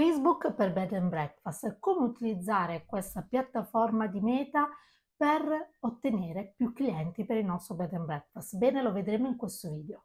Facebook per Bed and Breakfast. Come utilizzare questa piattaforma di meta per ottenere più clienti per il nostro Bed and Breakfast? Bene, lo vedremo in questo video.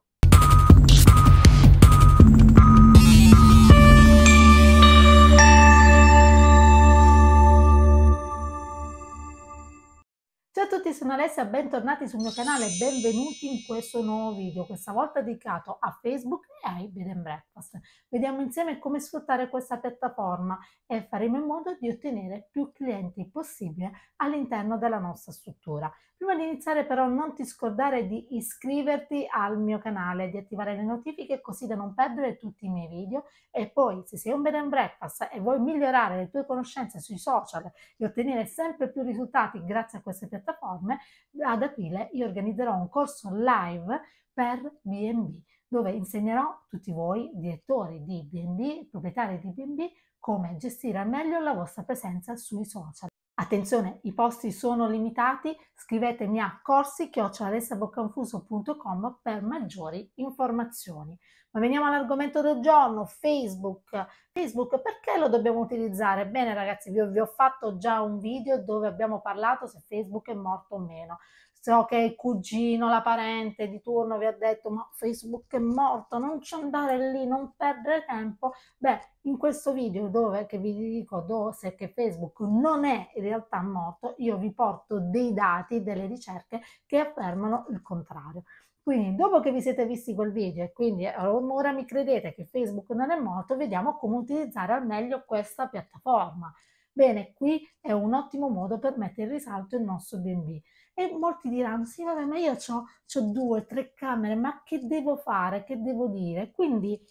a tutti, sono Alessia, bentornati sul mio canale benvenuti in questo nuovo video, questa volta dedicato a Facebook e ai Bed and Breakfast. Vediamo insieme come sfruttare questa piattaforma e faremo in modo di ottenere più clienti possibile all'interno della nostra struttura. Prima di iniziare però non ti scordare di iscriverti al mio canale, di attivare le notifiche così da non perdere tutti i miei video e poi se sei un Bed and Breakfast e vuoi migliorare le tue conoscenze sui social e ottenere sempre più risultati grazie a queste piattaforme, piattaforme, ad aprile io organizzerò un corso live per BNB dove insegnerò tutti voi direttori di BNB, proprietari di BNB, come gestire al meglio la vostra presenza sui social. Attenzione, i posti sono limitati, scrivetemi a corsi-alessaboccanfuso.com per maggiori informazioni. Ma veniamo all'argomento del giorno, Facebook. Facebook perché lo dobbiamo utilizzare? Bene ragazzi, vi ho, vi ho fatto già un video dove abbiamo parlato se Facebook è morto o meno so che il cugino, la parente di turno vi ha detto ma Facebook è morto, non ci andare lì, non perdere tempo. Beh, in questo video dove vi dico dove, se che Facebook non è in realtà morto, io vi porto dei dati, delle ricerche che affermano il contrario. Quindi, dopo che vi siete visti quel video e quindi eh, ora mi credete che Facebook non è morto, vediamo come utilizzare al meglio questa piattaforma. Bene, qui è un ottimo modo per mettere in risalto il nostro BB. E molti diranno, sì, vabbè, ma io ho due, tre camere, ma che devo fare, che devo dire? Quindi,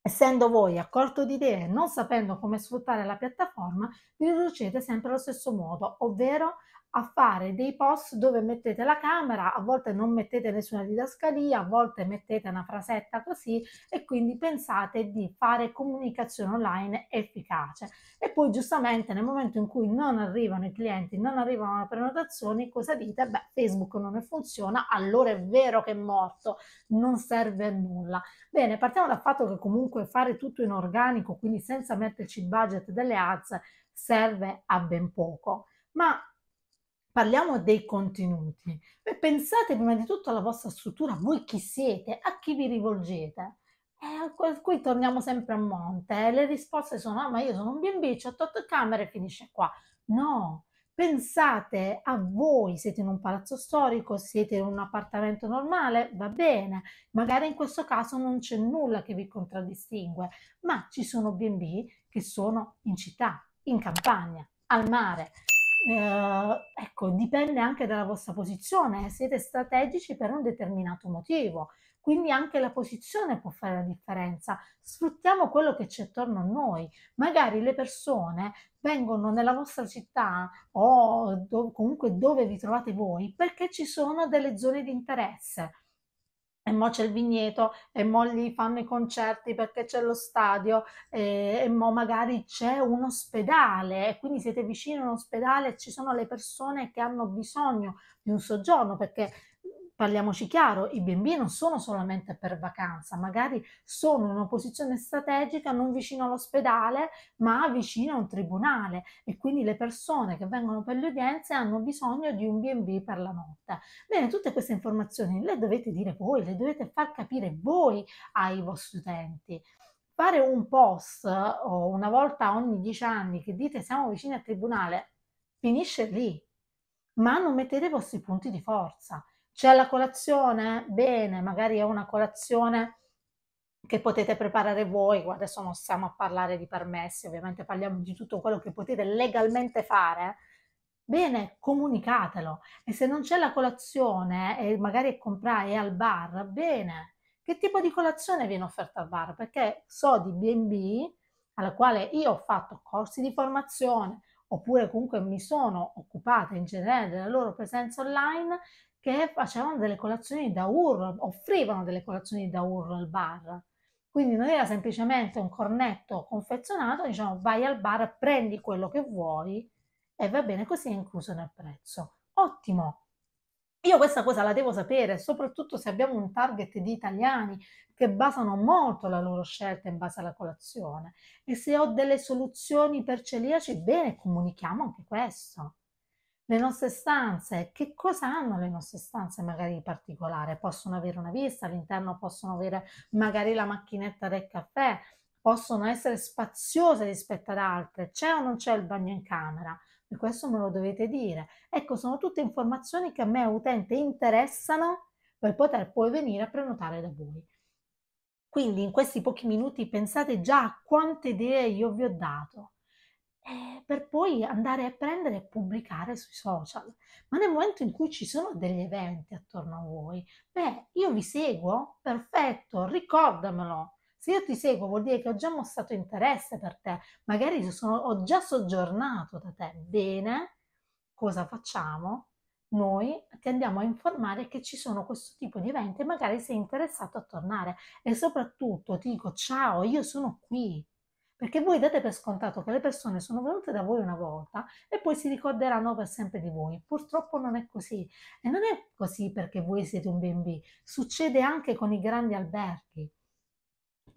essendo voi a corto di idee, non sapendo come sfruttare la piattaforma, vi riducete sempre allo stesso modo, ovvero a fare dei post dove mettete la camera, a volte non mettete nessuna didascalia, a volte mettete una frasetta così e quindi pensate di fare comunicazione online efficace. E poi giustamente nel momento in cui non arrivano i clienti, non arrivano le prenotazioni, cosa dite? Beh, Facebook non ne funziona, allora è vero che è morto, non serve a nulla. Bene, partiamo dal fatto che comunque fare tutto in organico, quindi senza metterci il budget delle ads, serve a ben poco. Ma parliamo dei contenuti. E pensate prima di tutto alla vostra struttura, voi chi siete, a chi vi rivolgete. Eh, e qui torniamo sempre a monte. Eh, le risposte sono: ah, ma io sono un B&B, ho tot camere e finisce qua. No, pensate a voi, siete in un palazzo storico, siete in un appartamento normale, va bene, magari in questo caso non c'è nulla che vi contraddistingue, ma ci sono B&B che sono in città, in campagna, al mare. Eh, ecco, dipende anche dalla vostra posizione, siete strategici per un determinato motivo, quindi anche la posizione può fare la differenza. Sfruttiamo quello che c'è attorno a noi. Magari le persone vengono nella vostra città o do- comunque dove vi trovate voi perché ci sono delle zone di interesse e mo c'è il vigneto e mo lì fanno i concerti perché c'è lo stadio e, e mo magari c'è un ospedale e quindi siete vicini a un ospedale e ci sono le persone che hanno bisogno di un soggiorno perché parliamoci chiaro, i B&B non sono solamente per vacanza, magari sono in una posizione strategica non vicino all'ospedale, ma vicino a un tribunale e quindi le persone che vengono per le udienze hanno bisogno di un B&B per la notte. Bene, tutte queste informazioni le dovete dire voi, le dovete far capire voi ai vostri utenti fare un post o una volta ogni dieci anni che dite siamo vicini al tribunale finisce lì, ma non mettete i vostri punti di forza. C'è la colazione? Bene, magari è una colazione che potete preparare voi, adesso non stiamo a parlare di permessi, ovviamente parliamo di tutto quello che potete legalmente fare. Bene, comunicatelo. E se non c'è la colazione e magari comprai al bar, bene. Che tipo di colazione viene offerta al bar? Perché so di B&B alla quale io ho fatto corsi di formazione, oppure comunque mi sono occupata in generale della loro presenza online, che facevano delle colazioni da urlo, offrivano delle colazioni da urlo al bar. Quindi non era semplicemente un cornetto confezionato, diciamo vai al bar, prendi quello che vuoi e va bene, così è incluso nel prezzo. Ottimo! Io questa cosa la devo sapere, soprattutto se abbiamo un target di italiani che basano molto la loro scelta in base alla colazione. E se ho delle soluzioni per celiaci, bene, comunichiamo anche questo le nostre stanze, che cosa hanno le nostre stanze magari di particolare? Possono avere una vista, all'interno possono avere magari la macchinetta del caffè, possono essere spaziose rispetto ad altre, c'è o non c'è il bagno in camera? E questo me lo dovete dire. Ecco, sono tutte informazioni che a me utente interessano per poter poi venire a prenotare da voi. Quindi in questi pochi minuti pensate già a quante idee io vi ho dato eh, per poi andare a prendere e pubblicare sui social. Ma nel momento in cui ci sono degli eventi attorno a voi, beh, io vi seguo, perfetto, ricordamelo. Se io ti seguo vuol dire che ho già mostrato interesse per te, magari sono, ho già soggiornato da te. Bene, cosa facciamo? Noi ti andiamo a informare che ci sono questo tipo di eventi e magari sei interessato a tornare. E soprattutto ti dico ciao, io sono qui, perché voi date per scontato che le persone sono venute da voi una volta e poi si ricorderanno per sempre di voi. Purtroppo non è così e non è così perché voi siete un B&B, succede anche con i grandi alberghi.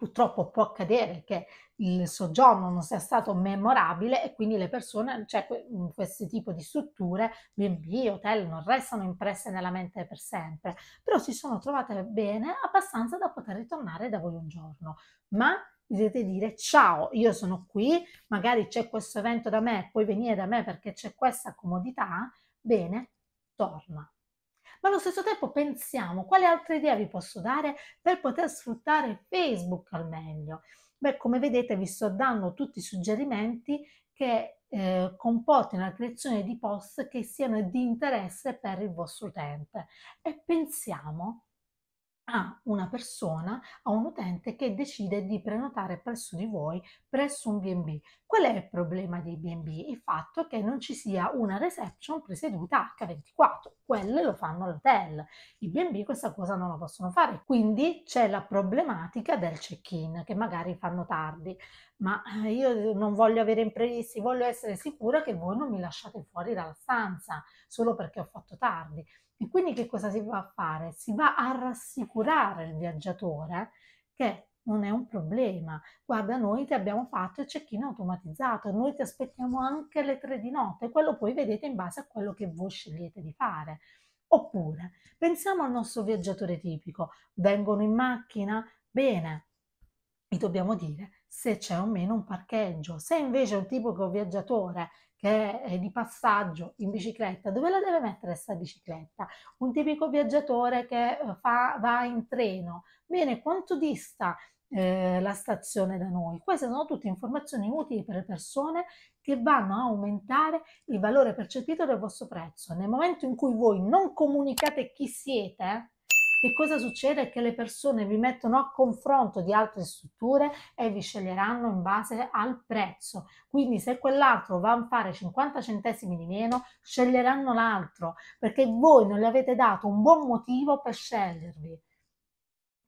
Purtroppo può accadere che il soggiorno non sia stato memorabile e quindi le persone, cioè mm, questi tipi di strutture, B&B, hotel, non restano impresse nella mente per sempre, però si sono trovate bene abbastanza da poter ritornare da voi un giorno. Ma dovete dire ciao, io sono qui, magari c'è questo evento da me, puoi venire da me perché c'è questa comodità, bene, torna. Ma allo stesso tempo pensiamo quale altra idea vi posso dare per poter sfruttare Facebook al meglio. Beh, come vedete vi sto dando tutti i suggerimenti che eh, comportino la creazione di post che siano di interesse per il vostro utente e pensiamo a una persona, a un utente che decide di prenotare presso di voi, presso un BB. Qual è il problema dei BB? Il fatto che non ci sia una reception presieduta H24. Quelle lo fanno all'hotel. I BB questa cosa non la possono fare. Quindi c'è la problematica del check-in che magari fanno tardi. Ma eh, io non voglio avere imprevisti, voglio essere sicura che voi non mi lasciate fuori dalla stanza solo perché ho fatto tardi. E quindi che cosa si va a fare? Si va a rassicurare il viaggiatore che non è un problema. Guarda, noi ti abbiamo fatto il check-in automatizzato, noi ti aspettiamo anche le tre di notte, quello poi vedete in base a quello che voi scegliete di fare. Oppure, pensiamo al nostro viaggiatore tipico, vengono in macchina? Bene, gli dobbiamo dire se c'è o meno un parcheggio. Se invece è un tipico viaggiatore che è di passaggio in bicicletta, dove la deve mettere questa bicicletta? Un tipico viaggiatore che eh, fa, va in treno, bene, quanto dista eh, la stazione da noi? Queste sono tutte informazioni utili per le persone che vanno a aumentare il valore percepito del vostro prezzo. Nel momento in cui voi non comunicate chi siete, che cosa succede? Che le persone vi mettono a confronto di altre strutture e vi sceglieranno in base al prezzo. Quindi se quell'altro va a fare 50 centesimi di meno, sceglieranno l'altro perché voi non le avete dato un buon motivo per scegliervi.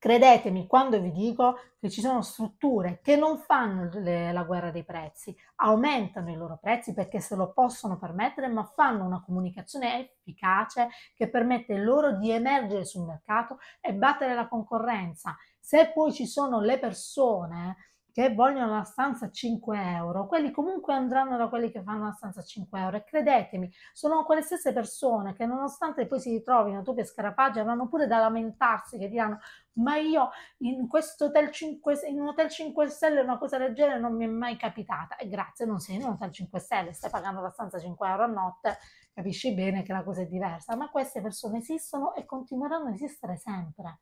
Credetemi quando vi dico che ci sono strutture che non fanno le, la guerra dei prezzi, aumentano i loro prezzi perché se lo possono permettere, ma fanno una comunicazione efficace che permette loro di emergere sul mercato e battere la concorrenza. Se poi ci sono le persone che vogliono la stanza 5 euro, quelli comunque andranno da quelli che fanno la stanza 5 euro e credetemi, sono quelle stesse persone che nonostante poi si ritrovino tutti e scarapaggi avranno pure da lamentarsi che diranno ma io in questo hotel 5 in un hotel 5 stelle una cosa del genere non mi è mai capitata e grazie non sei in un hotel 5 stelle, stai pagando la stanza 5 euro a notte, capisci bene che la cosa è diversa, ma queste persone esistono e continueranno a esistere sempre.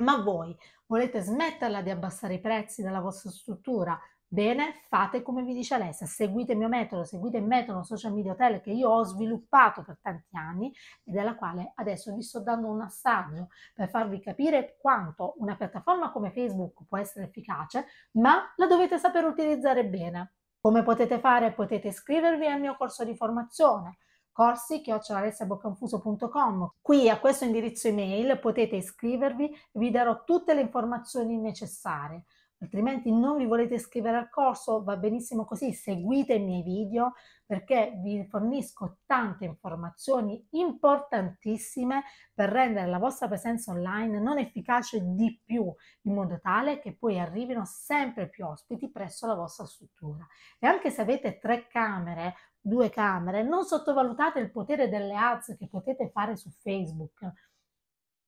Ma voi volete smetterla di abbassare i prezzi della vostra struttura? Bene, fate come vi dice Alessia, seguite il mio metodo, seguite il metodo social media hotel che io ho sviluppato per tanti anni e della quale adesso vi sto dando un assaggio per farvi capire quanto una piattaforma come Facebook può essere efficace, ma la dovete saper utilizzare bene. Come potete fare? Potete iscrivervi al mio corso di formazione, corsi-alessiabocanfuso.com. Qui a questo indirizzo email potete iscrivervi e vi darò tutte le informazioni necessarie altrimenti non vi volete iscrivere al corso, va benissimo così, seguite i miei video perché vi fornisco tante informazioni importantissime per rendere la vostra presenza online non efficace di più, in modo tale che poi arrivino sempre più ospiti presso la vostra struttura. E anche se avete tre camere, due camere, non sottovalutate il potere delle ads che potete fare su Facebook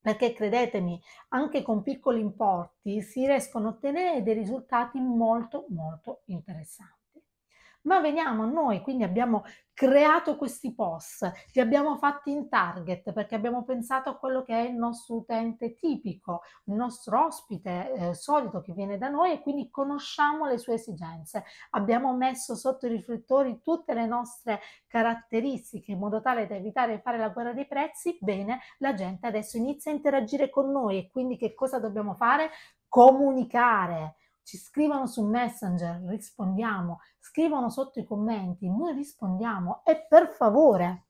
perché credetemi, anche con piccoli importi si riescono a ottenere dei risultati molto molto interessanti ma veniamo noi, quindi abbiamo creato questi post, li abbiamo fatti in target perché abbiamo pensato a quello che è il nostro utente tipico, il nostro ospite eh, solito che viene da noi e quindi conosciamo le sue esigenze. Abbiamo messo sotto i riflettori tutte le nostre caratteristiche in modo tale da evitare di fare la guerra dei prezzi. Bene, la gente adesso inizia a interagire con noi e quindi che cosa dobbiamo fare? Comunicare ci scrivono su Messenger, rispondiamo, scrivono sotto i commenti, noi rispondiamo e per favore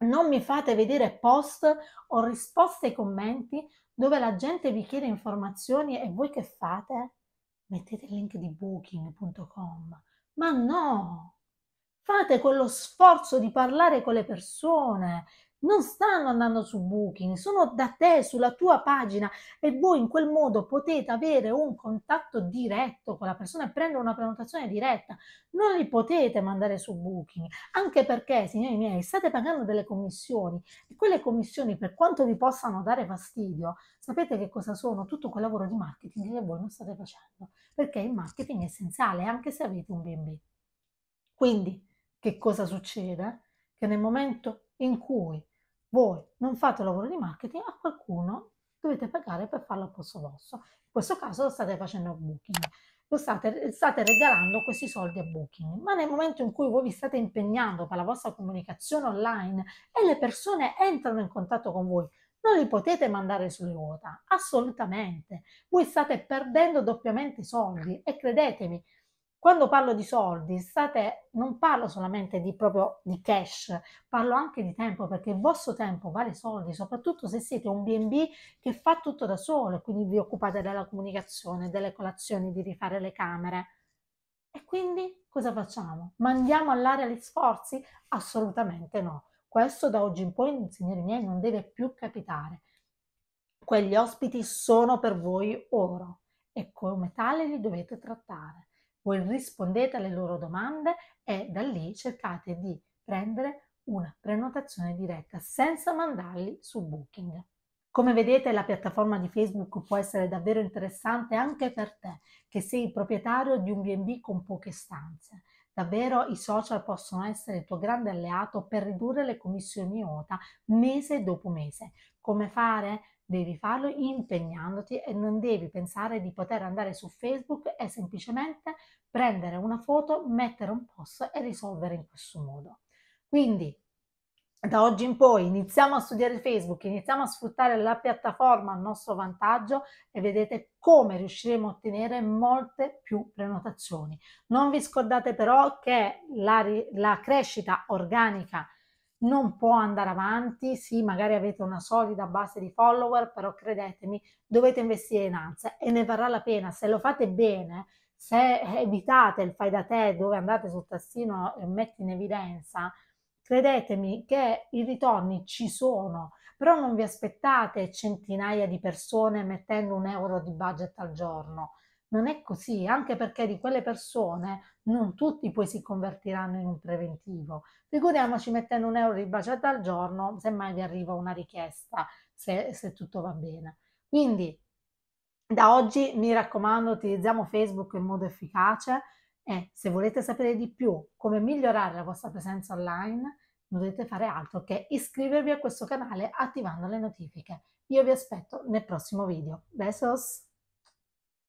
non mi fate vedere post o risposte ai commenti dove la gente vi chiede informazioni e voi che fate? Mettete il link di booking.com. Ma no! Fate quello sforzo di parlare con le persone, non stanno andando su Booking, sono da te, sulla tua pagina e voi in quel modo potete avere un contatto diretto con la persona e prendere una prenotazione diretta. Non li potete mandare su Booking, anche perché, signori miei, state pagando delle commissioni e quelle commissioni, per quanto vi possano dare fastidio, sapete che cosa sono? Tutto quel lavoro di marketing che voi non state facendo, perché il marketing è essenziale anche se avete un B&B. Quindi, che cosa succede? Che nel momento in cui voi non fate lavoro di marketing, a qualcuno dovete pagare per farlo al posto vostro. In questo caso lo state facendo a Booking. Lo state, state regalando questi soldi a Booking, ma nel momento in cui voi vi state impegnando per la vostra comunicazione online e le persone entrano in contatto con voi, non li potete mandare sulle ruota, assolutamente. Voi state perdendo doppiamente soldi e credetemi, quando parlo di soldi, state, non parlo solamente di proprio di cash, parlo anche di tempo perché il vostro tempo vale soldi, soprattutto se siete un BB che fa tutto da solo, quindi vi occupate della comunicazione, delle colazioni, di rifare le camere. E quindi cosa facciamo? Mandiamo all'aria gli sforzi? Assolutamente no. Questo da oggi in poi, signori miei, non deve più capitare. Quegli ospiti sono per voi oro e come tale li dovete trattare voi rispondete alle loro domande e da lì cercate di prendere una prenotazione diretta senza mandarli su Booking. Come vedete la piattaforma di Facebook può essere davvero interessante anche per te che sei proprietario di un BB con poche stanze Davvero i social possono essere il tuo grande alleato per ridurre le commissioni OTA mese dopo mese. Come fare? Devi farlo impegnandoti e non devi pensare di poter andare su Facebook e semplicemente prendere una foto, mettere un post e risolvere in questo modo. Quindi da oggi in poi iniziamo a studiare Facebook, iniziamo a sfruttare la piattaforma a nostro vantaggio e vedete come riusciremo a ottenere molte più prenotazioni. Non vi scordate però che la, la crescita organica non può andare avanti, sì magari avete una solida base di follower, però credetemi dovete investire in ansia e ne varrà la pena se lo fate bene, se evitate il fai da te dove andate sul tassino e metti in evidenza Credetemi che i ritorni ci sono, però non vi aspettate centinaia di persone mettendo un euro di budget al giorno. Non è così, anche perché di quelle persone non tutti poi si convertiranno in un preventivo. Figuriamoci mettendo un euro di budget al giorno, semmai vi arriva una richiesta, se, se tutto va bene. Quindi da oggi mi raccomando, utilizziamo Facebook in modo efficace e se volete sapere di più come migliorare la vostra presenza online, non dovete fare altro che iscrivervi a questo canale attivando le notifiche. Io vi aspetto nel prossimo video. Besos!